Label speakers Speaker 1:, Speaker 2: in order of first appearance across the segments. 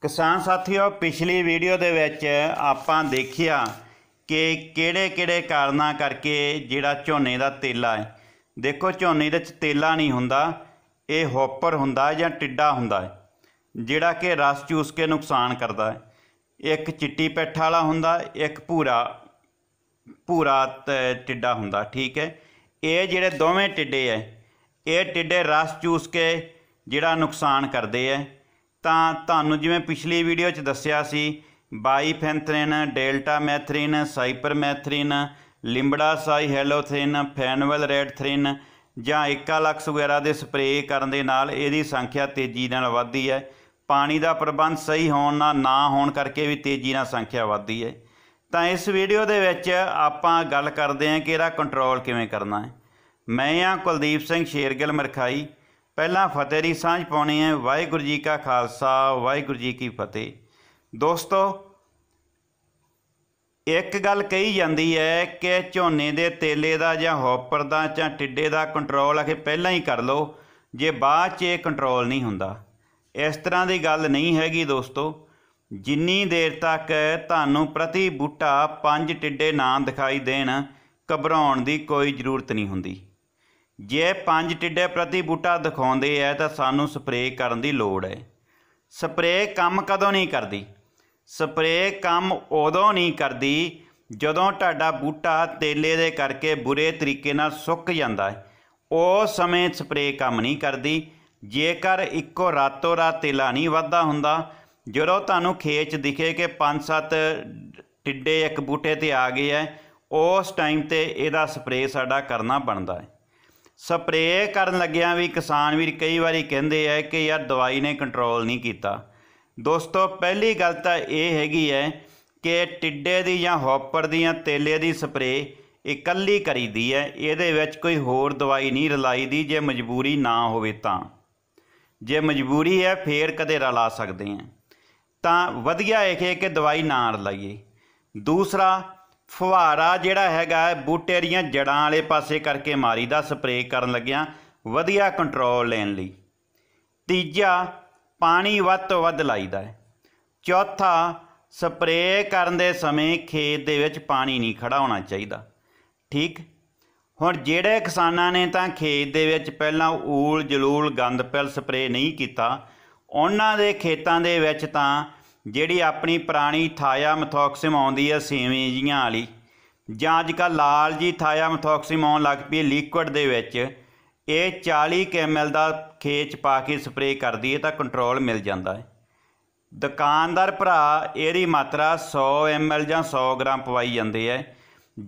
Speaker 1: ਕਿਸਾਨ ਸਾਥੀਓ ਪਿਛਲੀ ਵੀਡੀਓ ਦੇ ਵਿੱਚ ਆਪਾਂ ਦੇਖਿਆ ਕਿ ਕਿਹੜੇ-ਕਿਹੜੇ ਕਾਰਨਾਂ ਕਰਕੇ ਜਿਹੜਾ ਝੋਨੇ ਦਾ ਤੇਲਾ ਹੈ ਦੇਖੋ ਝੋਨੇ ਦੇ ਵਿੱਚ ਤੇਲਾ ਨਹੀਂ ਹੁੰਦਾ ਇਹ ਹੌਪਰ ਹੁੰਦਾ ਜਾਂ ਟਿੱਡਾ ਹੁੰਦਾ ਹੈ ਜਿਹੜਾ ਕਿ ਰਸ ਚੂਸ ਕੇ ਨੁਕਸਾਨ ਕਰਦਾ ਹੈ ਇੱਕ ਚਿੱਟੀ ਪੈਠਾ ਵਾਲਾ ਹੁੰਦਾ ਇੱਕ ਭੂਰਾ ਭੂਰਾ ਟਿੱਡਾ ਹੁੰਦਾ ਠੀਕ ਹੈ ਇਹ ਜਿਹੜੇ ਦੋਵੇਂ ਟਿੱਡੇ ਐ ਇਹ ਟਿੱਡੇ ਰਸ ਚੂਸ ਕੇ ਜਿਹੜਾ ਨੁਕਸਾਨ ਕਰਦੇ ਐ ਤਾਂ ਤੁਹਾਨੂੰ ਜਿਵੇਂ ਪਿਛਲੀ ਵੀਡੀਓ 'ਚ ਦੱਸਿਆ ਸੀ ਬਾਈਫੈਂਥ੍ਰਿਨ ਡੈਲਟਾ ਮੈਥ੍ਰਿਨ ਸਾਈਪਰਮੈਥ੍ਰਿਨ ਲਿੰਬੜਾ ਸਾਈ ਹੈਲੋਥ੍ਰਿਨ ਫੈਨਵਲ ਰੈਡਥ੍ਰਿਨ ਜਾਂ ਏਕਾਲਕਸ ਵਗੈਰਾ ਦੇ ਸਪਰੇਅ ਕਰਨ ਦੇ ਨਾਲ ਇਹਦੀ ਸੰਖਿਆ ਤੇਜ਼ੀ ਨਾਲ ਵਧਦੀ ਹੈ ਪਾਣੀ ਦਾ ਪ੍ਰਬੰਧ ਸਹੀ ਹੋਣ ਨਾਲ ਨਾ ਹੋਣ ਕਰਕੇ ਵੀ ਤੇਜ਼ੀ ਨਾਲ ਸੰਖਿਆ ਵਧਦੀ ਹੈ ਤਾਂ ਇਸ ਵੀਡੀਓ ਦੇ ਵਿੱਚ ਆਪਾਂ ਗੱਲ ਕਰਦੇ ਹਾਂ ਕਿ ਇਹਦਾ ਕੰਟਰੋਲ ਕਿਵੇਂ ਕਰਨਾ ਹੈ ਮੈਂ ਆ ਕੁਲਦੀਪ ਸਿੰਘ ਸ਼ੇਰਗਿਲ ਮਰਖਾਈ ਪਹਿਲਾਂ ਫਤਿਹ ਦੀ ਸਾਂਝ ਪਾਉਣੀ ਹੈ ਵਾਹਿਗੁਰੂ ਜੀ ਕਾ ਖਾਲਸਾ ਵਾਹਿਗੁਰੂ ਜੀ ਕੀ ਫਤਿਹ ਦੋਸਤੋ ਇੱਕ ਗੱਲ ਕਹੀ ਜਾਂਦੀ ਹੈ ਕਿ ਝੋਨੇ ਦੇ ਤੇਲੇ ਦਾ ਜਾਂ ਹੌਪਰ ਦਾ ਜਾਂ ਟਿੱਡੇ ਦਾ ਕੰਟਰੋਲ ਆਖੇ ਪਹਿਲਾਂ ਹੀ ਕਰ ਲਓ ਜੇ ਬਾਅਦ 'ਚ ਇਹ ਕੰਟਰੋਲ ਨਹੀਂ ਹੁੰਦਾ ਇਸ ਤਰ੍ਹਾਂ ਦੀ ਗੱਲ ਨਹੀਂ ਹੈਗੀ ਦੋਸਤੋ ਜਿੰਨੀ ਦੇਰ ਤੱਕ ਤੁਹਾਨੂੰ ਪ੍ਰਤੀ ਬੂਟਾ ਪੰਜ ਟਿੱਡੇ ਨਾ ਦਿਖਾਈ ਦੇਣ ਘਬਰਾਉਣ ਦੀ ਕੋਈ ਜ਼ਰੂਰਤ ਨਹੀਂ ਹੁੰਦੀ ਜੇ ਪੰਜ ਟਿੱਡੇ ਪ੍ਰਤੀ ਬੂਟਾ ਦਿਖਾਉਂਦੇ ਐ ਤਾਂ ਸਾਨੂੰ ਸਪਰੇਅ ਕਰਨ ਦੀ ਲੋੜ ਹੈ ਸਪਰੇਅ ਕੰਮ ਕਦੋਂ ਨਹੀਂ ਕਰਦੀ ਸਪਰੇਅ ਕੰਮ ਉਦੋਂ ਨਹੀਂ ਕਰਦੀ ਜਦੋਂ ਤੁਹਾਡਾ ਬੂਟਾ ਤੇਲੇ ਦੇ ਕਰਕੇ ਬੁਰੇ ਤਰੀਕੇ ਨਾਲ ਸੁੱਕ ਜਾਂਦਾ ਹੈ ਉਹ ਸਮੇਂ ਸਪਰੇਅ ਕੰਮ ਨਹੀਂ ਕਰਦੀ ਜੇਕਰ ਇੱਕੋ ਰਾਤੋ ਰਾਤ ਤੇਲਾ ਨਹੀਂ ਵੱਧਾ ਹੁੰਦਾ ਜਦੋਂ ਤੁਹਾਨੂੰ ਖੇਚ ਦਿਖੇ ਕਿ 5-7 ਟਿੱਡੇ ਇੱਕ ਬੂਟੇ ਤੇ ਆ ਗਏ ਐ ਉਸ ਟਾਈਮ ਤੇ ਇਹਦਾ ਸਪਰੇਅ ਸਾਡਾ ਕਰਨਾ ਬਣਦਾ ਹੈ ਸਪਰੇਅ ਕਰਨ ਲੱਗਿਆਂ ਵੀ ਕਿਸਾਨ ਵੀਰ ਕਈ ਵਾਰੀ ਕਹਿੰਦੇ ਆ ਕਿ ਯਾਰ ਦਵਾਈ ਨੇ ਕੰਟਰੋਲ ਨਹੀਂ ਕੀਤਾ ਦੋਸਤੋ ਪਹਿਲੀ ਗੱਲ ਤਾਂ ਇਹ ਹੈਗੀ ਹੈ ਕਿ ਟਿੱਡੇ ਦੀ ਜਾਂ ਹੌਪਰ ਦੀ ਜਾਂ ਤੇਲੇ ਦੀ ਸਪਰੇਅ ਇਕੱਲੀ ਕਰੀਦੀ ਹੈ ਇਹਦੇ ਵਿੱਚ ਕੋਈ ਹੋਰ ਦਵਾਈ ਨਹੀਂ ਰਲਾਈ ਦੀ ਜੇ ਮਜਬੂਰੀ ਨਾ ਹੋਵੇ ਤਾਂ ਜੇ ਮਜਬੂਰੀ ਹੈ ਫੇਰ ਕਦੇ ਰਲਾ ਸਕਦੇ ਆ ਤਾਂ ਵਧੀਆ ਇਹ ਕਿ ਦਵਾਈ ਨਾ ਰਲਾਈਏ ਦੂਸਰਾ ਫੁਹਾਰਾ ਜਿਹੜਾ ਹੈਗਾ ਬੂਟੇ ਰੀਆਂ ਜੜਾਂ ਵਾਲੇ ਪਾਸੇ ਕਰਕੇ ਮਾਰੀ ਦਾ ਸਪਰੇਅ ਕਰਨ ਲੱਗਿਆਂ ਵਧੀਆ ਕੰਟਰੋਲ ਲੈਣ ਲਈ ਤੀਜਾ ਪਾਣੀ ਵੱਧ ਤੋਂ ਵੱਧ ਲਾਈਦਾ ਹੈ ਚੌਥਾ ਸਪਰੇਅ ਕਰਨ ਦੇ ਸਮੇਂ ਖੇਤ ਦੇ ਵਿੱਚ ਪਾਣੀ ਨਹੀਂ ਖੜਾ ਹੋਣਾ ਚਾਹੀਦਾ ਠੀਕ ਹੁਣ ਜਿਹੜੇ ਕਿਸਾਨਾਂ ਨੇ ਤਾਂ ਖੇਤ ਦੇ ਵਿੱਚ ਪਹਿਲਾਂ ਊਲ ਜਲੂਲ ਗੰਦ ਪਿਲ ਸਪਰੇਅ ਨਹੀਂ ਕੀਤਾ ਉਹਨਾਂ ਦੇ ਖੇਤਾਂ ਦੇ ਵਿੱਚ ਤਾਂ ਜਿਹੜੀ ਆਪਣੀ ਪ੍ਰਾਣੀ ਥਾਇਆ ਮਥੋਕਸਿਮ ਆਉਂਦੀ ਹੈ ਸੇਵੇਂ ਜੀਆਂ ਵਾਲੀ ਜਾਂ ਅੱਜ ਕੱਲ ਲਾਲ ਜੀ ਥਾਇਆ ਮਥੋਕਸਿਮ ਆਉਣ ਲੱਗ ਪਈ ਲਿਕੁਇਡ ਦੇ ਵਿੱਚ ਇਹ 40 ਕੈਮਲ ਦਾ ਖੇਚ ਪਾ ਕੇ ਸਪਰੇਅ ਕਰਦੀ ਹੈ ਤਾਂ ਕੰਟਰੋਲ ਮਿਲ ਜਾਂਦਾ ਹੈ ਦੁਕਾਨਦਾਰ ਭਰਾ ਇਹਦੀ ਮਾਤਰਾ 100 ਐਮਐਲ ਜਾਂ 100 ਗ੍ਰਾਮ ਪਵਾਈ ਜਾਂਦੇ ਐ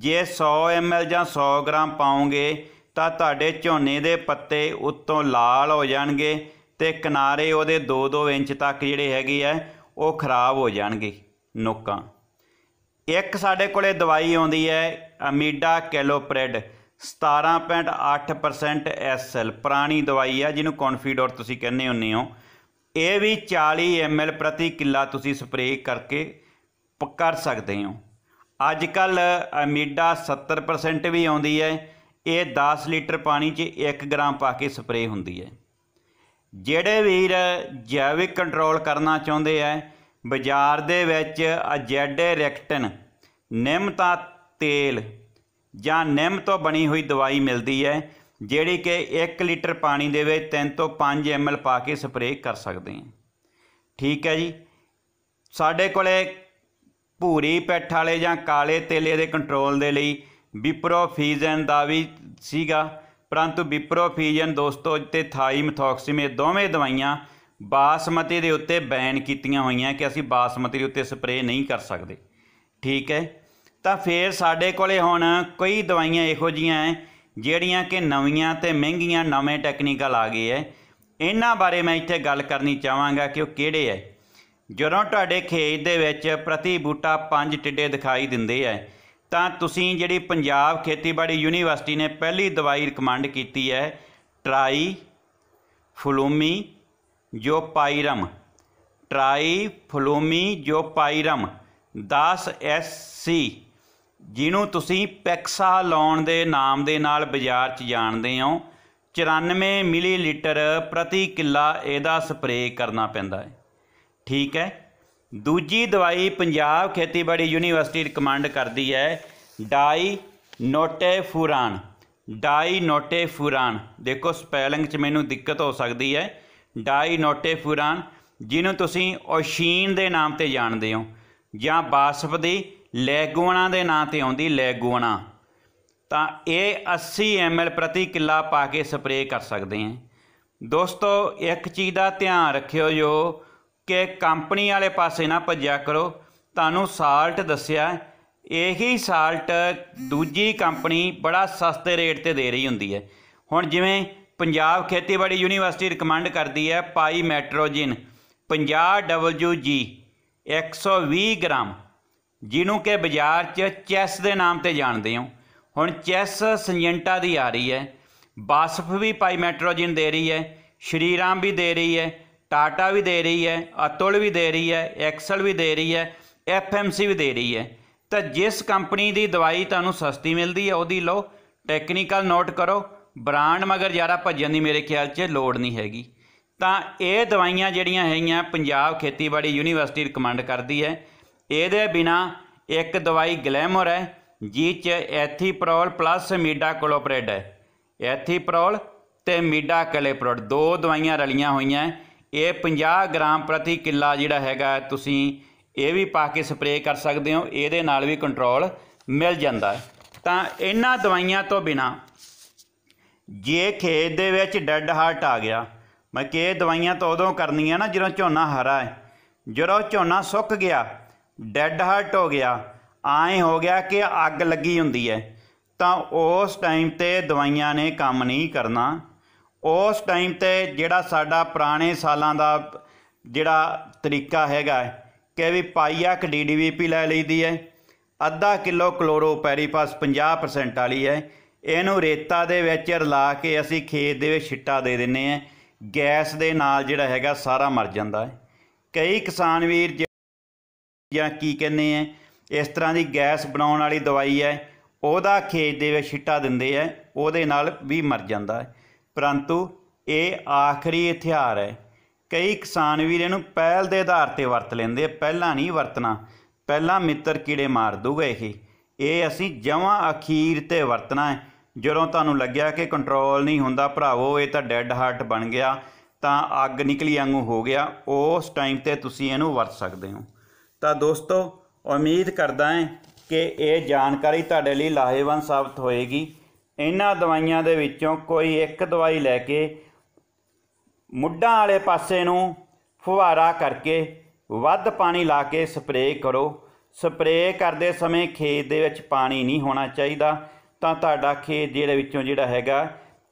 Speaker 1: ਜੇ 100 ਐਮਐਲ ਜਾਂ 100 ਗ੍ਰਾਮ ਪਾਉਂਗੇ ਤਾਂ ਤੁਹਾਡੇ ਝੋਨੇ ਦੇ ਪੱਤੇ ਉੱਤੋਂ ਲਾਲ ਹੋ ਜਾਣਗੇ ਤੇ ਕਿਨਾਰੇ ਉਹਦੇ 2-2 ਇੰਚ ਤੱਕ ਜਿਹੜੇ ਹੈਗੇ ਐ ਉਹ ਖਰਾਬ ਹੋ ਜਾਣਗੇ ਨੋਕਾਂ ਇੱਕ ਸਾਡੇ ਕੋਲੇ ਦਵਾਈ ਆਉਂਦੀ ਹੈ ਅਮੀਡਾ ਕੈਲੋਪ੍ਰੈਡ 17.8% ਐਸਐਲ ਪੁਰਾਣੀ ਦਵਾਈ ਆ ਜਿਹਨੂੰ ਕੌਨਫੀਡੋਰ ਤੁਸੀਂ ਕਹਿੰਦੇ ਹੁੰਨੇ ਹੋ ਇਹ ਵੀ 40 ml ਪ੍ਰਤੀ ਕਿੱਲਾ ਤੁਸੀਂ ਸਪਰੇਅ ਕਰਕੇ ਕਰ ਸਕਦੇ ਹੋ ਅੱਜ ਕੱਲ ਅਮੀਡਾ 70% ਵੀ ਆਉਂਦੀ ਹੈ ਇਹ 10 ਲੀਟਰ ਪਾਣੀ 'ਚ 1 ਗ੍ਰਾਮ ਪਾ ਕੇ ਸਪਰੇਅ ਹੁੰਦੀ ਹੈ ਜਿਹੜੇ ਵੀਰ ਜੈਵਿਕ ਕੰਟਰੋਲ ਕਰਨਾ ਚਾਹੁੰਦੇ ਐ ਬਾਜ਼ਾਰ ਦੇ ਵਿੱਚ ਅਜੈਡ ਰੈਕਟਨ ਨਿੰਮ ਦਾ ਤੇਲ ਜਾਂ ਨਿੰਮ ਤੋਂ ਬਣੀ ਹੋਈ ਦਵਾਈ ਮਿਲਦੀ ਹੈ ਜਿਹੜੀ ਕਿ 1 ਲੀਟਰ ਪਾਣੀ ਦੇ ਵਿੱਚ 3 ਤੋਂ 5 ਐਮਐਲ ਪਾ ਕੇ ਸਪਰੇਅ ਕਰ ਸਕਦੇ ਹਾਂ ਠੀਕ ਹੈ ਜੀ ਸਾਡੇ ਕੋਲੇ ਭੂਰੀ ਪੈਠ ਵਾਲੇ ਜਾਂ ਕਾਲੇ ਤੇਲੇ ਦੇ ਕੰਟਰੋਲ ਦੇ ਲਈ ਫੀਜ਼ਨ ਦਾ ਵੀ ਸੀਗਾ ਪਰੰਤੂ ਬਿਪਰੋਫੀਜਨ ਦੋਸਤੋ ਤੇ ਇਹ ਦੋਵੇਂ ਦਵਾਈਆਂ ਬਾਸਮਤੀ ਦੇ ਉੱਤੇ ਬੈਨ ਕੀਤੀਆਂ ਹੋਈਆਂ ਕਿ ਅਸੀਂ ਬਾਸਮਤੀ ਦੇ ਉੱਤੇ ਸਪਰੇਅ ਨਹੀਂ ਕਰ ਸਕਦੇ ਠੀਕ ਹੈ ਤਾਂ ਫੇਰ ਸਾਡੇ ਕੋਲੇ ਹੁਣ ਕਈ ਦਵਾਈਆਂ ਇਹੋ ਜੀਆਂ ਹੈ ਜਿਹੜੀਆਂ ਕਿ ਨਵੀਆਂ ਤੇ ਮਹਿੰਗੀਆਂ ਨਵੇਂ ਟੈਕਨੀਕਲ ਆ ਗਏ ਹੈ ਇਹਨਾਂ ਬਾਰੇ ਮੈਂ ਇੱਥੇ ਗੱਲ ਕਰਨੀ ਚਾਹਾਂਗਾ ਕਿ ਉਹ ਕਿਹੜੇ ਹੈ ਜਦੋਂ ਤੁਹਾਡੇ ਖੇਤ ਦੇ ਵਿੱਚ ਪ੍ਰਤੀ ਬੂਟਾ 5 ਟਿੱਡੇ ਦਿਖਾਈ ਦਿੰਦੇ ਹੈ ਤਾਂ ਤੁਸੀਂ ਜਿਹੜੀ ਪੰਜਾਬ ਖੇਤੀਬਾੜੀ ਯੂਨੀਵਰਸਿਟੀ ਨੇ ਪਹਿਲੀ ਦਵਾਈ ਰਿਕਮੈਂਡ ਕੀਤੀ ਹੈ ਟਰਾਈ ਫਲੂਮੀ ਜੋ ਪਾਇਰਮ ਟਰਾਈ ਫਲੂਮੀ ਜੋ ਪਾਇਰਮ 10 ਐਸਸੀ ਜਿਹਨੂੰ ਤੁਸੀਂ ਪੈਕਸਾ ਲਾਉਣ ਦੇ ਨਾਮ ਦੇ ਨਾਲ ਬਾਜ਼ਾਰ 'ਚ ਜਾਣਦੇ ਹੋ 94 ਮਿਲੀਲੀਟਰ ਪ੍ਰਤੀ ਕਿੱਲਾ ਇਹਦਾ ਸਪਰੇਅ ਕਰਨਾ ਪੈਂਦਾ ਹੈ ਠੀਕ ਹੈ ਦੂਜੀ ਦਵਾਈ ਪੰਜਾਬ ਖੇਤੀਬਾੜੀ ਯੂਨੀਵਰਸਿਟੀ ਰਿਕਮੈਂਡ ਕਰਦੀ ਹੈ ਡਾਈ ਨੋਟੇ ਫੂਰਾਨ ਡਾਈ ਨੋਟੇ ਫੂਰਾਨ ਦੇਖੋ ਸਪੈਲਿੰਗ 'ਚ ਮੈਨੂੰ ਦਿੱਕਤ ਹੋ ਸਕਦੀ ਹੈ ਡਾਈ ਨੋਟੇ ਫੂਰਾਨ ਜਿਹਨੂੰ ਤੁਸੀਂ ਓਸ਼ੀਨ ਦੇ ਨਾਮ ਤੇ ਜਾਣਦੇ ਹੋ ਜਾਂ ਬਾਸਪ ਦੀ ਲੈਗੂਣਾ ਦੇ ਨਾਂ ਤੇ ਆਉਂਦੀ ਲੈਗੂਣਾ ਤਾਂ ਇਹ 80 ml ਪ੍ਰਤੀ ਕਿੱਲਾ ਪਾ ਕੇ ਸਪਰੇਅ ਕਰ ਸਕਦੇ ਹਾਂ ਦੋਸਤੋ ਇੱਕ ਚੀਜ਼ ਦਾ ਧਿਆਨ ਰੱਖਿਓ ਜੋ ਕਿ ਕੰਪਨੀ ਵਾਲੇ ਪਾਸੇ ਨਾ ਭੱਜਿਆ ਕਰੋ ਤੁਹਾਨੂੰ ਸਾਲਟ ਦੱਸਿਆ ਇਹੀ ਸਾਲਟ ਦੂਜੀ ਕੰਪਨੀ ਬੜਾ ਸਸਤੇ ਰੇਟ ਤੇ ਦੇ ਰਹੀ ਹੁੰਦੀ ਹੈ ਹੁਣ ਜਿਵੇਂ ਪੰਜਾਬ ਖੇਤੀਬਾੜੀ ਯੂਨੀਵਰਸਿਟੀ ਰეკਮੈਂਡ ਕਰਦੀ ਹੈ ਪਾਈ ਮੈਟਰੋਜਿਨ 50WG 120 ਗ੍ਰਾਮ ਜਿਹਨੂੰ ਕਿ ਬਾਜ਼ਾਰ 'ਚ ਚੈਸ ਦੇ ਨਾਮ ਤੇ ਜਾਣਦੇ ਹੋ ਹੁਣ ਚੈਸ ਸੰਜੈਂਟਾ ਦੀ ਆ ਰਹੀ ਹੈ ਬਾਸਫ ਵੀ ਪਾਈ ਮੈਟਰੋਜਿਨ ਦੇ ਰਹੀ ਹੈ ਸ਼੍ਰੀਰਾਮ ਵੀ ਦੇ ਰਹੀ ਹੈ ਟਾਟਾ ਵੀ ਦੇ ਰਹੀ ਹੈ ਅਤੁਲ ਵੀ ਦੇ ਰਹੀ ਹੈ ਐਕਸਲ ਵੀ ਦੇ ਰਹੀ ਹੈ ਐਫਐਮਸੀ ਵੀ ਦੇ ਰਹੀ ਹੈ ਤਾਂ ਜਿਸ ਕੰਪਨੀ ਦੀ ਦਵਾਈ ਤੁਹਾਨੂੰ ਸਸਤੀ ਮਿਲਦੀ ਹੈ ਉਹਦੀ ਲਓ ਟੈਕਨੀਕਲ ਨੋਟ ਕਰੋ ਬ੍ਰਾਂਡ ਮਗਰ ਜ਼ਿਆਦਾ ਭੱਜਣ ਦੀ ਮੇਰੇ ਖਿਆਲ 'ਚ ਲੋੜ ਨਹੀਂ ਹੈਗੀ ਤਾਂ ਇਹ ਦਵਾਈਆਂ ਜਿਹੜੀਆਂ ਹੈਗੀਆਂ ਪੰਜਾਬ ਖੇਤੀਬਾੜੀ ਯੂਨੀਵਰਸਿਟੀ ਰਿਕਮੈਂਡ ਕਰਦੀ ਹੈ ਇਹਦੇ ਬਿਨਾ ਇੱਕ ਦਵਾਈ ਗਲੈਮਰ ਹੈ ਜੀ 'ਚ ਐਥੀਪ੍ਰੋਲ ਪਲੱਸ ਮੀਡਾ ਕੋਲੋਪਰੇਟ ਹੈ ਐਥੀਪ੍ਰੋਲ ਤੇ ਮੀਡਾ ਮੀਡਾਕਲੇਪ੍ਰੋਡ ਦੋ ਦਵਾਈਆਂ ਰਲੀਆਂ ਹੋਈਆਂ ਇਹ 50 ਗ੍ਰਾਮ ਪ੍ਰਤੀ ਕਿੱਲਾ ਜਿਹੜਾ ਹੈਗਾ ਤੁਸੀਂ ਇਹ ਵੀ ਪਾ ਕੇ ਸਪਰੇਅ ਕਰ ਸਕਦੇ ਹੋ ਇਹਦੇ ਨਾਲ ਵੀ ਕੰਟਰੋਲ ਮਿਲ ਜਾਂਦਾ ਤਾਂ ਇਹਨਾਂ ਦਵਾਈਆਂ ਤੋਂ ਬਿਨਾ ਜੇ ਖੇਤ ਦੇ ਵਿੱਚ ਡੈੱਡ ਹਾਰਟ ਆ ਗਿਆ ਮੈਂ ਕਿ ਇਹ ਦਵਾਈਆਂ ਤਾਂ ਉਦੋਂ ਕਰਨੀਆਂ ਨਾ ਜਦੋਂ ਝੋਨਾ ਹਰਾ ਹੈ ਜਦੋਂ ਝੋਨਾ ਸੁੱਕ ਗਿਆ ਡੈੱਡ ਹਾਰਟ ਹੋ ਗਿਆ ਆਏ ਹੋ ਗਿਆ ਕਿ ਅੱਗ ਲੱਗੀ ਹੁੰਦੀ ਹੈ ਤਾਂ ਉਸ ਟਾਈਮ ਤੇ ਦਵਾਈਆਂ ਨੇ ਕੰਮ ਨਹੀਂ ਕਰਨਾ ਉਸ ਟਾਈਮ ਤੇ ਜਿਹੜਾ ਸਾਡਾ ਪੁਰਾਣੇ ਸਾਲਾਂ ਦਾ ਜਿਹੜਾ ਤਰੀਕਾ ਹੈਗਾ ਕਿ ਵੀ ਪਾਈਆ ਪਾਈਆਕ ਡੀਡੀਵੀਪੀ ਲੈ ਲਈਦੀ ਹੈ ਅੱਧਾ ਕਿਲੋ ਕਲੋਰੋਪੈਰੀਫਾਸ 50% ਵਾਲੀ ਹੈ ਇਹਨੂੰ ਰੇਤਾ ਦੇ ਵਿੱਚ ਰਲਾ ਕੇ ਅਸੀਂ ਖੇਤ ਦੇ ਵਿੱਚ ਛਿੱਟਾ ਦੇ ਦਿੰਨੇ ਆ ਗੈਸ ਦੇ ਨਾਲ ਜਿਹੜਾ ਹੈਗਾ ਸਾਰਾ ਮਰ ਜਾਂਦਾ ਹੈ ਕਈ ਕਿਸਾਨ ਵੀਰ ਜਾਂ ਕੀ ਕਹਿੰਦੇ ਆ ਇਸ ਤਰ੍ਹਾਂ ਦੀ ਗੈਸ ਬਣਾਉਣ ਵਾਲੀ ਦਵਾਈ ਹੈ ਉਹਦਾ ਖੇਤ ਦੇ ਵਿੱਚ ਛਿੱਟਾ ਦਿੰਦੇ ਆ ਉਹਦੇ ਨਾਲ ਵੀ ਮਰ ਜਾਂਦਾ ਹੈ ਪਰੰਤੂ ਇਹ ਆਖਰੀ ਹਥਿਆਰ ਹੈ ਕਈ ਕਿਸਾਨ ਵੀਰ ਇਹਨੂੰ ਪਹਿਲ ਦੇ ਆਧਾਰ ਤੇ ਵਰਤ ਲੈਂਦੇ ਪਹਿਲਾਂ ਨਹੀਂ ਵਰਤਣਾ ਪਹਿਲਾਂ ਮਿੱਤਰ ਕੀੜੇ ਮਾਰ ਦੂਗਾ ਇਹ ਇਹ ਅਸੀਂ ਜਮਾਂ ਅਖੀਰ ਤੇ ਵਰਤਣਾ ਹੈ ਜਦੋਂ ਤੁਹਾਨੂੰ ਲੱਗਿਆ ਕਿ ਕੰਟਰੋਲ ਨਹੀਂ ਹੁੰਦਾ ਭਰਾਵੋ ਇਹ ਤਾਂ ਡੈੱਡ ਹਾਰਟ ਬਣ ਗਿਆ ਤਾਂ ਅੱਗ ਨਿਕਲੀ ਵਾਂਗੂ ਹੋ ਗਿਆ ਉਸ ਟਾਈਮ ਤੇ ਤੁਸੀਂ ਇਹਨੂੰ ਵਰਤ ਸਕਦੇ ਹੋ ਤਾਂ ਦੋਸਤੋ ਉਮੀਦ ਕਰਦਾ ਹਾਂ ਕਿ ਇਹ ਜਾਣਕਾਰੀ ਤੁਹਾਡੇ ਲਈ ਲਾਹੇਵੰਦ ਸਾਬਤ ਹੋਏਗੀ ਇਹਨਾਂ ਦਵਾਈਆਂ ਦੇ ਵਿੱਚੋਂ ਕੋਈ ਇੱਕ ਦਵਾਈ ਲੈ ਕੇ ਮੁੱਢਾਂ ਵਾਲੇ ਪਾਸੇ ਨੂੰ ਫੁਹਾਰਾ ਕਰਕੇ ਵੱਧ ਪਾਣੀ ਲਾ ਕੇ ਸਪਰੇਅ ਕਰੋ ਸਪਰੇਅ ਕਰਦੇ ਸਮੇਂ ਖੇਤ ਦੇ ਵਿੱਚ ਪਾਣੀ ਨਹੀਂ ਹੋਣਾ ਚਾਹੀਦਾ ਤਾਂ ਤੁਹਾਡਾ ਖੇਤ ਜਿਹੜੇ ਵਿੱਚੋਂ ਜਿਹੜਾ ਹੈਗਾ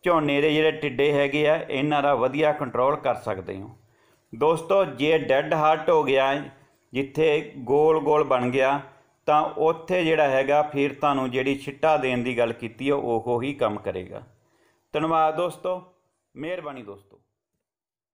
Speaker 1: ਝੋਨੇ ਦੇ ਜਿਹੜੇ ਟਿੱਡੇ ਹੈਗੇ ਆ ਇਹਨਾਂ ਦਾ ਵਧੀਆ ਕੰਟਰੋਲ ਕਰ ਸਕਦੇ ਹੋ ਦੋਸਤੋ ਜੇ ਡੈੱਡ ਹਾਰਟ ਹੋ ਗਿਆ ਜਿੱਥੇ ਗੋਲ-ਗੋਲ ਬਣ ਗਿਆ ਤਾਂ ਉੱਥੇ ਜਿਹੜਾ ਹੈਗਾ ਫਿਰ ਤੁਹਾਨੂੰ ਜਿਹੜੀ ਛਿੱਟਾ ਦੇਣ ਦੀ ਗੱਲ ਕੀਤੀ ਹੈ ਉਹ ਹੀ ਕੰਮ ਕਰੇਗਾ ਧੰਨਵਾਦ ਦੋਸਤੋ ਮਿਹਰਬਾਨੀ ਦੋਸਤੋ